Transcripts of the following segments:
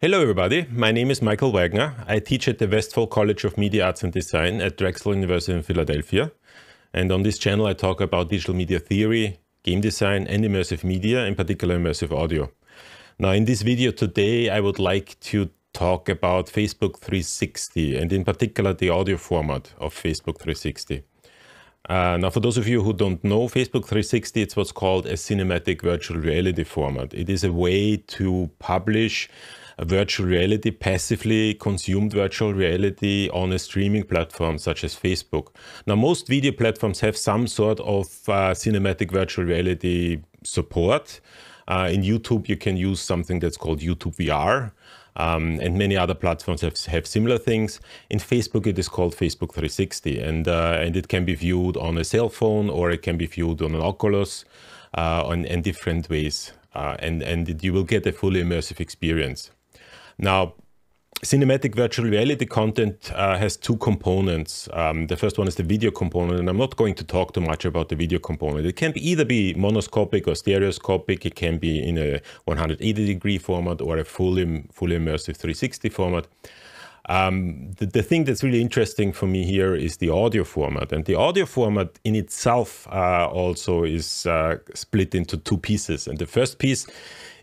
Hello everybody, my name is Michael Wagner. I teach at the Westfall College of Media Arts and Design at Drexel University in Philadelphia. And on this channel I talk about digital media theory, game design and immersive media, in particular immersive audio. Now in this video today I would like to talk about Facebook 360 and in particular the audio format of Facebook 360. Uh, now, for those of you who don't know, Facebook 360, it's what's called a cinematic virtual reality format. It is a way to publish virtual reality, passively consumed virtual reality on a streaming platform such as Facebook. Now, most video platforms have some sort of uh, cinematic virtual reality support. Uh, in YouTube, you can use something that's called YouTube VR. Um, and many other platforms have, have similar things. In Facebook, it is called Facebook 360, and uh, and it can be viewed on a cell phone or it can be viewed on an Oculus, uh, on, in different ways, uh, and and you will get a fully immersive experience. Now, cinematic virtual reality content uh, has two components. Um, the first one is the video component, and I'm not going to talk too much about the video component. It can either be monoscopic or stereoscopic. It can be in a 180 degree format or a fully, fully immersive 360 format. Um, the, the, thing that's really interesting for me here is the audio format. And the audio format in itself uh, also is uh, split into two pieces. And the first piece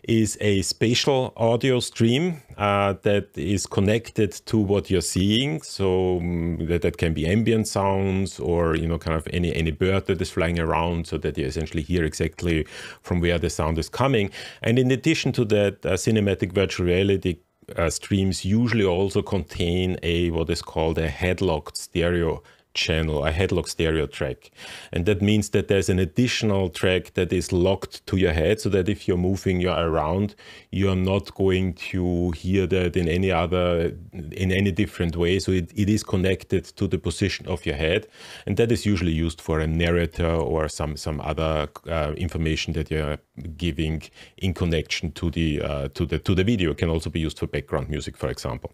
is a spatial audio stream uh, that is connected to what you're seeing. So um, that, that can be ambient sounds or, you know, kind of any, any bird that is flying around so that you essentially hear exactly from where the sound is coming. And in addition to that, uh, cinematic virtual reality uh, streams usually also contain a what is called a headlocked stereo channel, a headlock stereo track. And that means that there's an additional track that is locked to your head so that if you're moving you're around, you are not going to hear that in any other, in any different way. So it, it is connected to the position of your head. And that is usually used for a narrator or some, some other uh, information that you're giving in connection to the, uh, to the, to the video. It can also be used for background music, for example.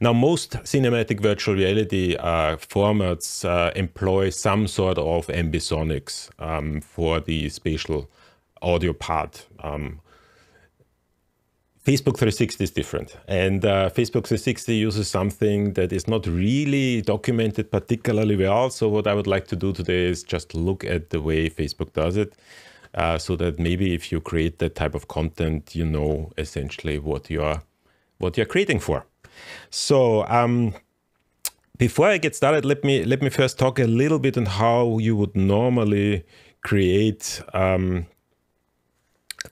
Now, most cinematic virtual reality uh, formats uh, employ some sort of ambisonics um, for the spatial audio part. Um, Facebook 360 is different. And uh, Facebook 360 uses something that is not really documented particularly well. So, what I would like to do today is just look at the way Facebook does it. Uh, so that maybe if you create that type of content, you know essentially what you are what you're creating for. So um, before I get started, let me let me first talk a little bit on how you would normally create um,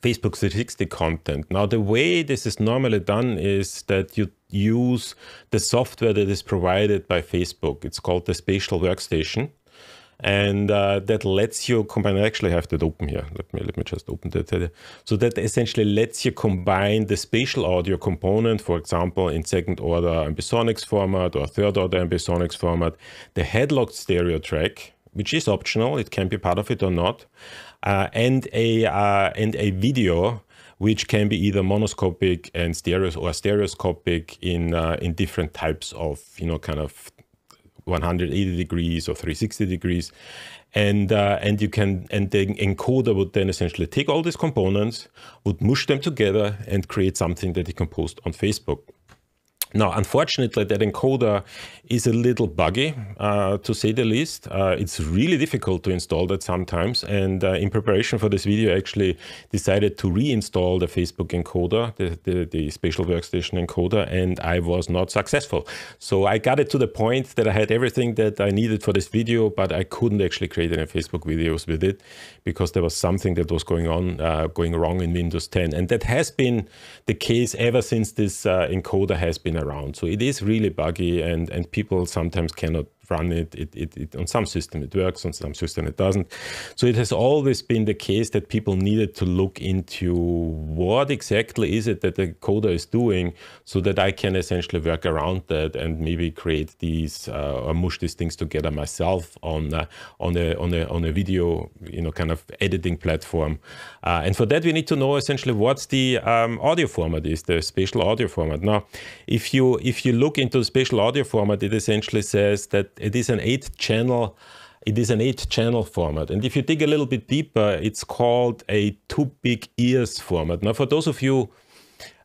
Facebook 360 content. Now, the way this is normally done is that you use the software that is provided by Facebook. It's called the Spatial Workstation and uh, that lets you combine. I actually have that open here. Let me let me just open that. So that essentially lets you combine the spatial audio component, for example, in second order ambisonics format or third order ambisonics format, the headlocked stereo track, which is optional. It can be part of it or not, uh, and a uh, and a video which can be either monoscopic and stereo or stereoscopic in uh, in different types of you know kind of 180 degrees or 360 degrees. And, uh, and you can, and the encoder would then essentially take all these components, would mush them together and create something that he composed on Facebook. Now, unfortunately, that encoder is a little buggy, uh, to say the least. Uh, it's really difficult to install that sometimes. And uh, in preparation for this video, I actually decided to reinstall the Facebook encoder, the, the, the, spatial workstation encoder, and I was not successful. So I got it to the point that I had everything that I needed for this video, but I couldn't actually create any Facebook videos with it because there was something that was going on, uh, going wrong in Windows 10. And that has been the case ever since this uh, encoder has been around. So it is really buggy, and and people sometimes cannot run it. It, it, it. On some system it works, on some system it doesn't. So it has always been the case that people needed to look into what exactly is it that the coder is doing so that I can essentially work around that and maybe create these uh, or mush these things together myself on uh, on a on a on a video you know kind of editing platform. Uh, and for that we need to know essentially what's the um, audio format is the spatial audio format. Now, if you if you look into the spatial audio format, it essentially says that it is an eight channel it is an eight channel format. And if you dig a little bit deeper, it's called a two big ears format. Now, for those of you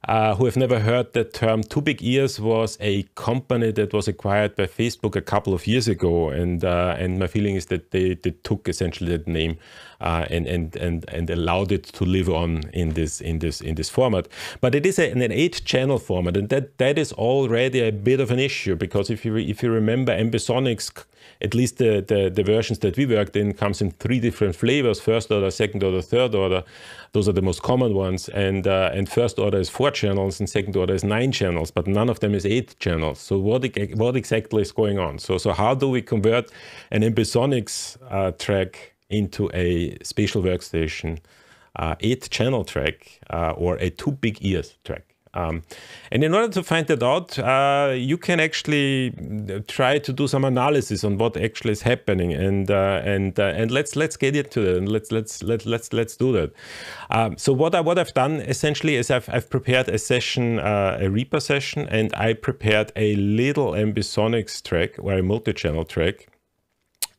uh, who have never heard that term, two big ears was a company that was acquired by Facebook a couple of years ago. And, uh, and my feeling is that they, they took essentially that name uh, and, and, and, and allowed it to live on in this, in this, in this format. But it is a, an eight channel format and that, that is already a bit of an issue because if you, if you remember ambisonics, at least the, the, the versions that we worked in comes in three different flavors, first order, second order, third order. Those are the most common ones. And, uh, and first order is four channels and second order is nine channels, but none of them is eight channels. So what, what exactly is going on? So, so how do we convert an ambisonics uh, track into a spatial workstation uh, eight channel track uh, or a two big ears track. Um, and in order to find that out, uh, you can actually uh, try to do some analysis on what actually is happening, and uh, and uh, and let's let's get into that, and let's let's let let's let's do that. Um, so what I what I've done essentially is I've I've prepared a session, uh, a Reaper session, and I prepared a little ambisonics track or a multi-channel track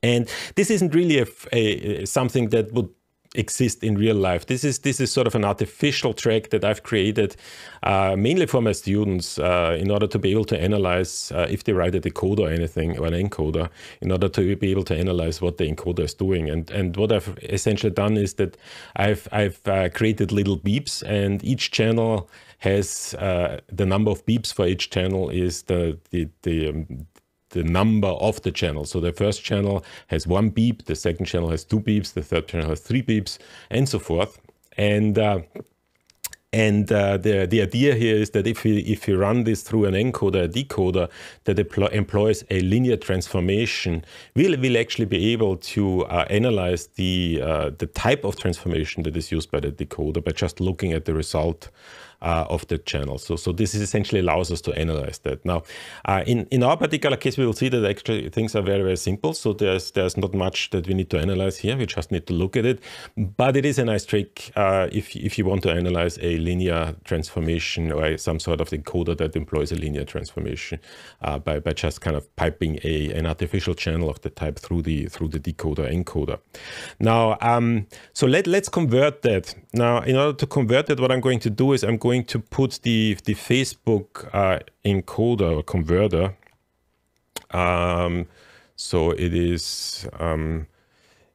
and this isn't really a, a, something that would exist in real life. This is this is sort of an artificial track that I've created uh, mainly for my students uh, in order to be able to analyze uh, if they write a decoder or anything or an encoder in order to be able to analyze what the encoder is doing. And and what I've essentially done is that I've I've uh, created little beeps and each channel has uh, the number of beeps for each channel is the the the, um, the number of the channel. So the first channel has one beep, the second channel has two beeps, the third channel has three beeps, and so forth. And uh, and uh, the, the idea here is that if we, if we run this through an encoder, a decoder that employs a linear transformation, we'll, we'll actually be able to uh, analyze the, uh, the type of transformation that is used by the decoder by just looking at the result uh, of the channel. So, so this essentially allows us to analyze that. Now, uh, in, in our particular case, we will see that actually things are very, very simple. So there's, there's not much that we need to analyze here. We just need to look at it. But it is a nice trick uh, if, if you want to analyze a linear transformation or some sort of encoder that employs a linear transformation uh, by, by just kind of piping a, an artificial channel of the type through the, through the decoder encoder. Now, um, so let, let's convert that now, in order to convert that, what I'm going to do is I'm going to put the, the Facebook uh, encoder or converter. Um, so it is, um,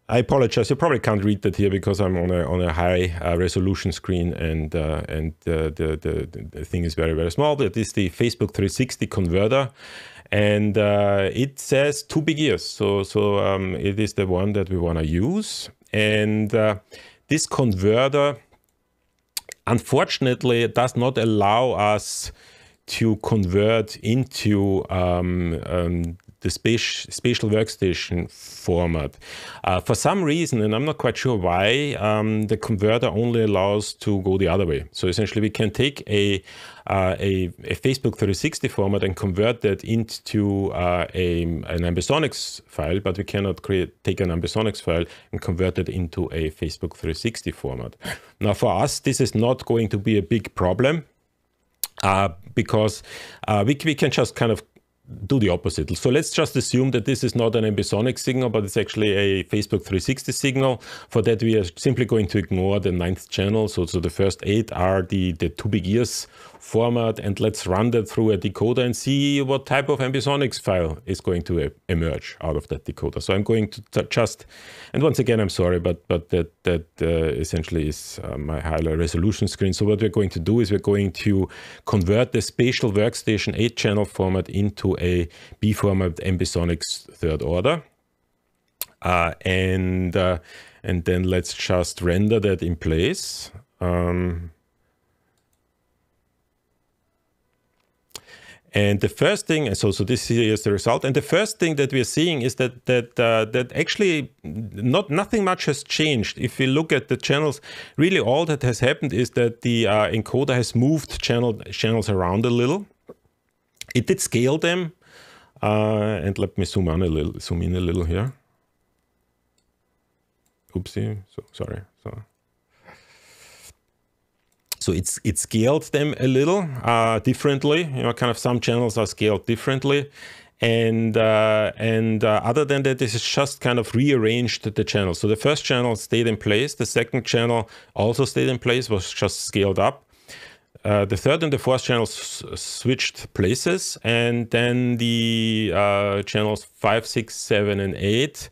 I apologize, you probably can't read that here because I'm on a, on a high uh, resolution screen and, uh, and uh, the, the, the thing is very, very small. That is the Facebook 360 converter and uh, it says two big ears. So, so um, it is the one that we want to use. And uh, this converter unfortunately does not allow us to convert into um, um, the spatial workstation format. Uh, for some reason, and I'm not quite sure why, um, the converter only allows to go the other way. So essentially, we can take a uh, a, a, Facebook 360 format and convert that into uh, a, an ambisonics file, but we cannot create, take an ambisonics file and convert it into a Facebook 360 format. Now for us, this is not going to be a big problem uh, because uh, we, we can just kind of do the opposite. So let's just assume that this is not an ambisonic signal, but it's actually a Facebook 360 signal. For that, we are simply going to ignore the ninth channel. So, so the first eight are the, the two big ears format and let's run that through a decoder and see what type of ambisonics file is going to emerge out of that decoder. So I'm going to just, and once again, I'm sorry, but but that that uh, essentially is uh, my higher resolution screen. So what we're going to do is we're going to convert the spatial workstation 8-channel format into a B-format ambisonics third order. Uh, and, uh, and then let's just render that in place. Um, And the first thing, and so, so this is the result. And the first thing that we're seeing is that that uh, that actually not nothing much has changed. If we look at the channels, really all that has happened is that the uh, encoder has moved channel channels around a little. It did scale them, uh, and let me zoom on a little, zoom in a little here. Oopsie, so sorry, so. So it's it scaled them a little uh, differently. You know, kind of some channels are scaled differently, and uh, and uh, other than that, this is just kind of rearranged the channel. So the first channel stayed in place. The second channel also stayed in place, was just scaled up. Uh, the third and the fourth channels switched places, and then the uh, channels five, six, seven, and eight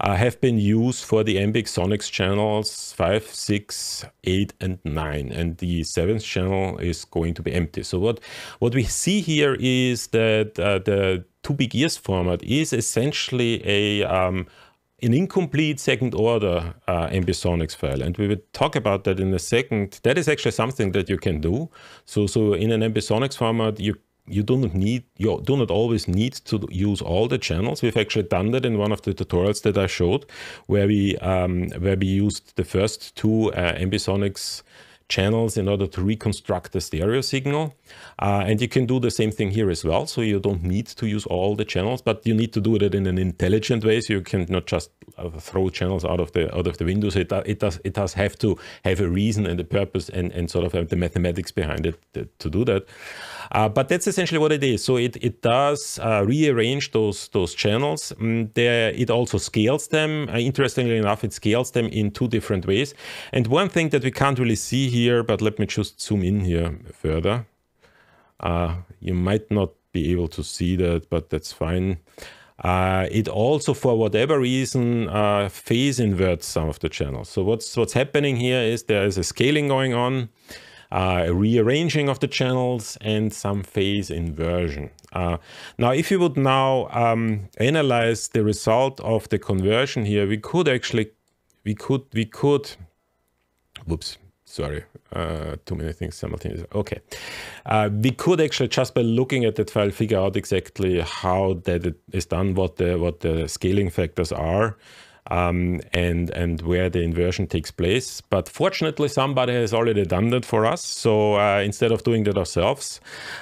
uh, have been used for the Ambisonics Sonics channels 5, 6, 8 and 9 and the 7th channel is going to be empty. So what, what we see here is that uh, the 2 big ears format is essentially a um, an incomplete second order uh, ambisonics file. And we will talk about that in a second. That is actually something that you can do. So, so in an ambisonics format, you you do not need you do not always need to use all the channels. We've actually done that in one of the tutorials that I showed, where we um, where we used the first two uh, ambisonics channels in order to reconstruct the stereo signal. Uh, and you can do the same thing here as well. So you don't need to use all the channels, but you need to do it in an intelligent way. So you cannot just uh, throw channels out of the out of the window. it, it does it does have to have a reason and a purpose and, and sort of the mathematics behind it to do that. Uh, but that's essentially what it is. So it, it does uh, rearrange those those channels. Mm, there, it also scales them. Uh, interestingly enough, it scales them in two different ways. And one thing that we can't really see here here, but let me just zoom in here further. Uh, you might not be able to see that, but that's fine. Uh, it also, for whatever reason, uh, phase inverts some of the channels. So what's what's happening here is there is a scaling going on, uh, a rearranging of the channels, and some phase inversion. Uh, now, if you would now um, analyze the result of the conversion here, we could actually, we could, we could, whoops, sorry, uh, too many things simultaneously. Okay. Uh, we could actually just by looking at that file figure out exactly how that is done, what the, what the scaling factors are. Um, and and where the inversion takes place. But fortunately, somebody has already done that for us. So uh, instead of doing that ourselves,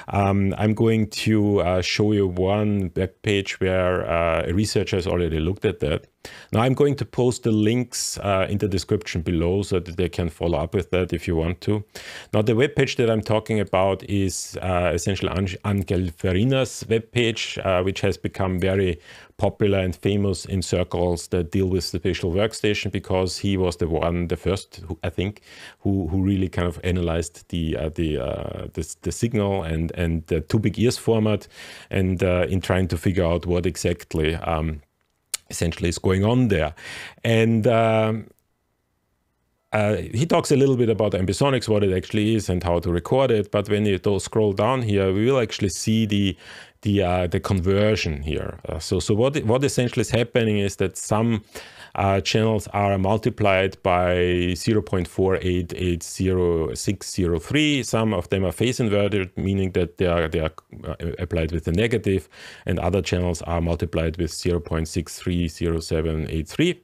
um, I'm going to uh, show you one web page where uh, a researcher has already looked at that. Now I'm going to post the links uh, in the description below so that they can follow up with that if you want to. Now the web page that I'm talking about is uh, essentially Angel Farina's web page, uh, which has become very popular and famous in circles that deal with the visual workstation because he was the one, the first, I think, who who really kind of analyzed the uh, the, uh, the, the signal and and the two big ears format, and uh, in trying to figure out what exactly. Um, essentially is going on there. And um, uh, he talks a little bit about ambisonics, what it actually is and how to record it. But when you scroll down here, we will actually see the the uh, the conversion here. Uh, so so what what essentially is happening is that some uh, channels are multiplied by zero point four eight eight zero six zero three. Some of them are phase inverted, meaning that they are they are uh, applied with a negative, and other channels are multiplied with 0.630783.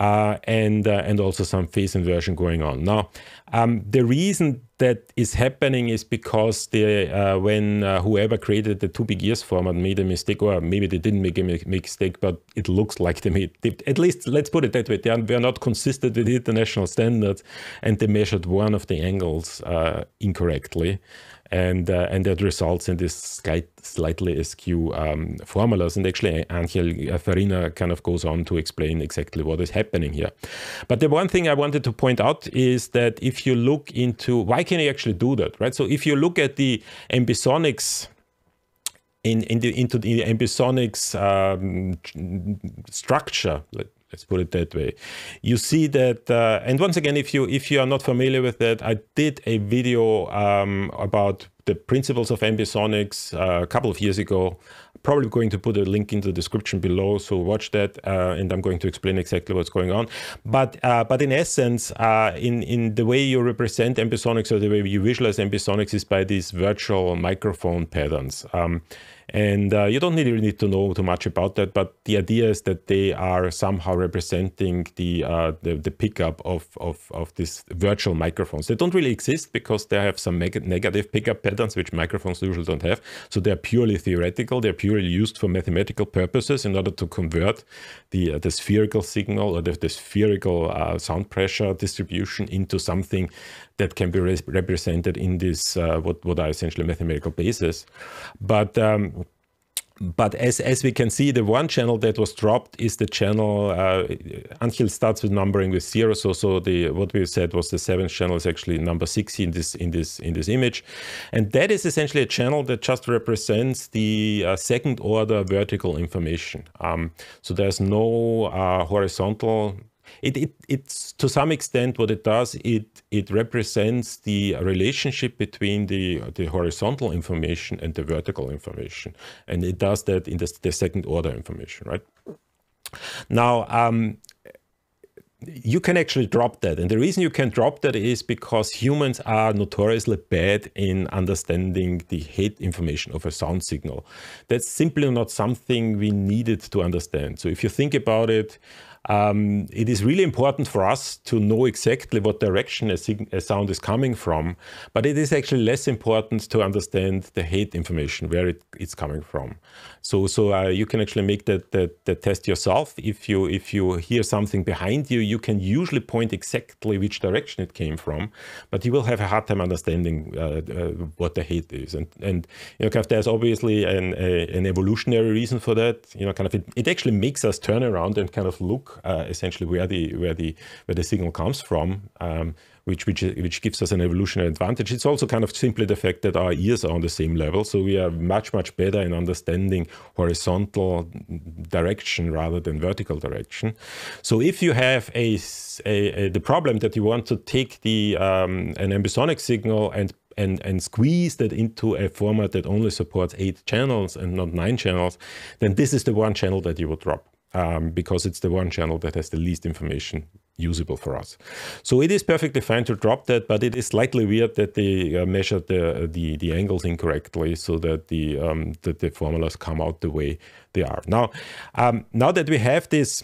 Uh, and uh, and also some phase inversion going on. Now, um, the reason that is happening is because they, uh, when uh, whoever created the two big ears format made a mistake, or maybe they didn't make a mistake, but it looks like they made. They, at least let's put it that way. They are, they are, not consistent with international standards, and they measured one of the angles uh, incorrectly and uh, and that results in this slightly askew um, formulas. And actually, Angel uh, Farina kind of goes on to explain exactly what is happening here. But the one thing I wanted to point out is that if you look into why can he actually do that, right? So if you look at the ambisonics in, in the, into the ambisonics um, structure, Let's put it that way. You see that, uh, and once again, if you if you are not familiar with that, I did a video um, about the principles of ambisonics uh, a couple of years ago. Probably going to put a link in the description below, so watch that, uh, and I'm going to explain exactly what's going on. But uh, but in essence, uh, in in the way you represent ambisonics or the way you visualize ambisonics is by these virtual microphone patterns. Um, and uh, you don't really need to know too much about that, but the idea is that they are somehow representing the uh, the, the, pickup of, of, of these virtual microphones. They don't really exist because they have some negative pickup patterns which microphones usually don't have. So they're purely theoretical. They're purely used for mathematical purposes in order to convert the, uh, the spherical signal or the, the spherical uh, sound pressure distribution into something that can be re represented in this, uh, what, what are essentially mathematical bases. But um, but as, as we can see, the one channel that was dropped is the channel uh, until starts with numbering with zero. So so the what we said was the seventh channel is actually number six in this in this in this image, and that is essentially a channel that just represents the uh, second order vertical information. Um, so there's no uh, horizontal it, it, it's to some extent what it does. It it represents the relationship between the the horizontal information and the vertical information, and it does that in the, the second order information, right? Now. Um, you can actually drop that. And the reason you can drop that is because humans are notoriously bad in understanding the head information of a sound signal. That's simply not something we needed to understand. So if you think about it, um, it is really important for us to know exactly what direction a, a, sound is coming from, but it is actually less important to understand the hate information, where it, it's coming from. So, so uh, you can actually make that, that, that, test yourself. If you, if you hear something behind you, you can usually point exactly which direction it came from, but you will have a hard time understanding uh, uh, what the hate is. And, and you know, kind of there's obviously an, a, an evolutionary reason for that. You know, kind of it, it actually makes us turn around and kind of look uh, essentially where the where the where the signal comes from, um, which which which gives us an evolutionary advantage. It's also kind of simply the fact that our ears are on the same level, so we are much much better in understanding horizontal direction rather than vertical direction. So if you have a, a, a the problem that you want to take the um, an ambisonic signal and and, and, squeeze that into a format that only supports eight channels and not nine channels, then this is the one channel that you would drop um, because it's the one channel that has the least information usable for us. So it is perfectly fine to drop that, but it is slightly weird that they uh, measured the, uh, the, the angles incorrectly so that the um, that the formulas come out the way they are. Now, um, now that we have this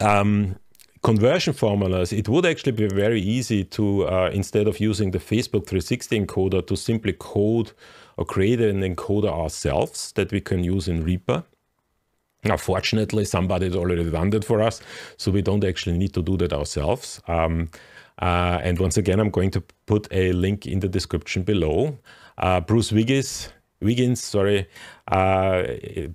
um, conversion formulas, it would actually be very easy to, uh, instead of using the Facebook 360 encoder, to simply code or create an encoder ourselves that we can use in Reaper. Now, fortunately, has already done that for us, so we don't actually need to do that ourselves. Um, uh, and once again, I'm going to put a link in the description below. Uh, Bruce Wiggins, Wiggins, sorry, uh,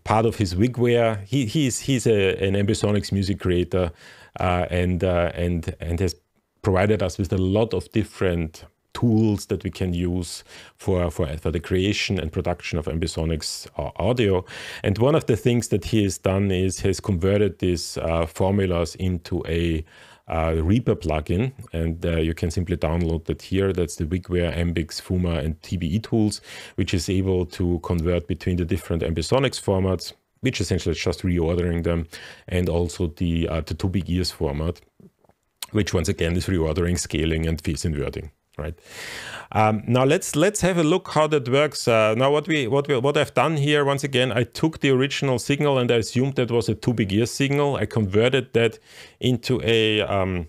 part of his Wigware. He, he's he's a, an ambisonics music creator, uh, and uh, and and has provided us with a lot of different tools that we can use for, for, for the creation and production of ambisonics uh, audio. And one of the things that he has done is he has converted these uh, formulas into a uh, Reaper plugin, and uh, you can simply download that here. That's the Wigware, Ambix, Fuma, and TBE tools, which is able to convert between the different ambisonics formats, which essentially is just reordering them, and also the, uh, the two big ears format, which once again is reordering, scaling, and phase inverting right? Um, now let's let's have a look how that works. Uh, now what we what we, what I've done here once again, I took the original signal and I assumed that was a two big ear signal. I converted that into a um,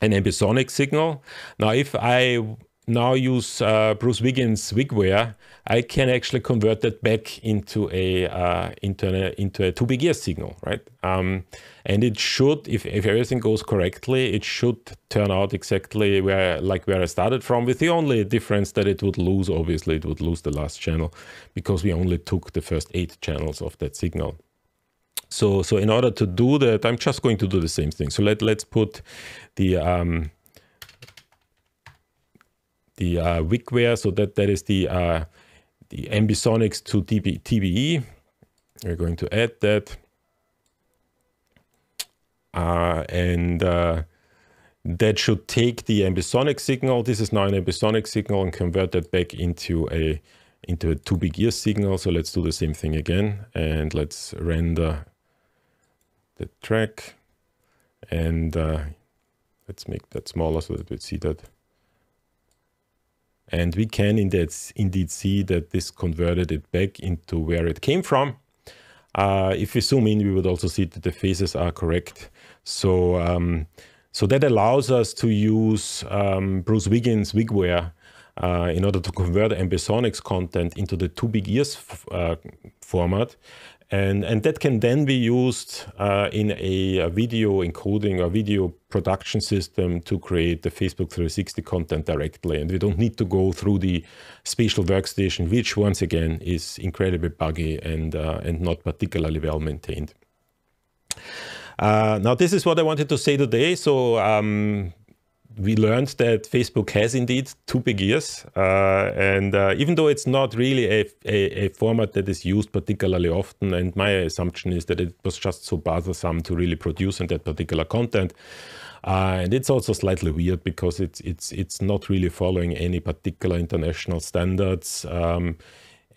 an ambisonic signal. Now if I now use uh, Bruce Wiggins wigware, I can actually convert that back into a uh, into a uh, into a two big ear signal, right? Um, and it should, if, if everything goes correctly, it should turn out exactly where like where I started from, with the only difference that it would lose. Obviously, it would lose the last channel because we only took the first eight channels of that signal. So so in order to do that, I'm just going to do the same thing. So let let's put the um, the uh, So that, that is the, uh, the ambisonics to TB, TBE. We're going to add that. Uh, and uh, that should take the ambisonic signal. This is now an ambisonic signal and convert that back into a into a two big ear signal. So let's do the same thing again and let's render the track and uh, let's make that smaller so that we see that. And we can indeed, indeed see that this converted it back into where it came from. Uh, if we zoom in, we would also see that the phases are correct. So, um, so that allows us to use um, Bruce Wiggins' wigware uh, in order to convert ambisonics content into the two big ears uh, format and, and that can then be used uh, in a, a, video encoding or video production system to create the Facebook 360 content directly. And we don't need to go through the spatial workstation, which once again is incredibly buggy and, uh, and not particularly well maintained. Uh, now, this is what I wanted to say today. So um, we learned that Facebook has indeed two big ears. Uh, and uh, even though it's not really a, a, a, format that is used particularly often, and my assumption is that it was just so bothersome to really produce in that particular content. Uh, and it's also slightly weird because it's, it's, it's not really following any particular international standards. Um,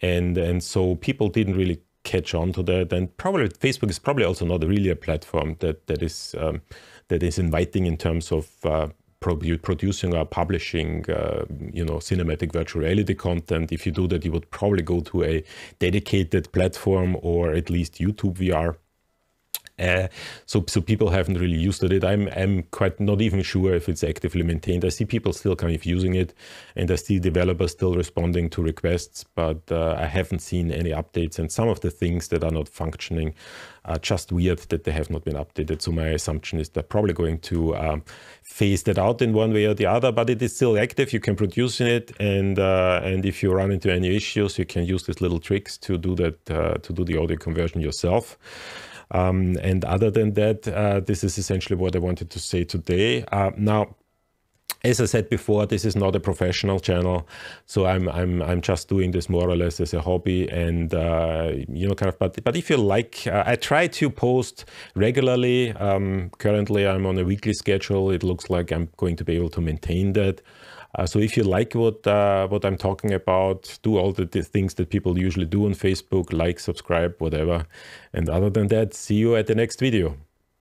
and, and so people didn't really catch on to that. And probably Facebook is probably also not really a platform that, that is. Um, that is inviting in terms of uh, producing or publishing, uh, you know, cinematic virtual reality content. If you do that, you would probably go to a dedicated platform or at least YouTube VR. Uh, so, so people haven't really used it. I'm, I'm quite not even sure if it's actively maintained. I see people still kind of using it, and I see developers still responding to requests, but uh, I haven't seen any updates. And some of the things that are not functioning are just weird that they have not been updated. So my assumption is they're probably going to um, phase that out in one way or the other. But it is still active. You can produce in it, and uh, and if you run into any issues, you can use these little tricks to do that uh, to do the audio conversion yourself. Um, and other than that, uh, this is essentially what I wanted to say today. Uh, now, as I said before, this is not a professional channel, so I'm I'm I'm just doing this more or less as a hobby, and uh, you know, kind of. But but if you like, uh, I try to post regularly. Um, currently, I'm on a weekly schedule. It looks like I'm going to be able to maintain that. Uh, so if you like what uh, what I'm talking about, do all the, the things that people usually do on Facebook, like, subscribe, whatever. And other than that, see you at the next video.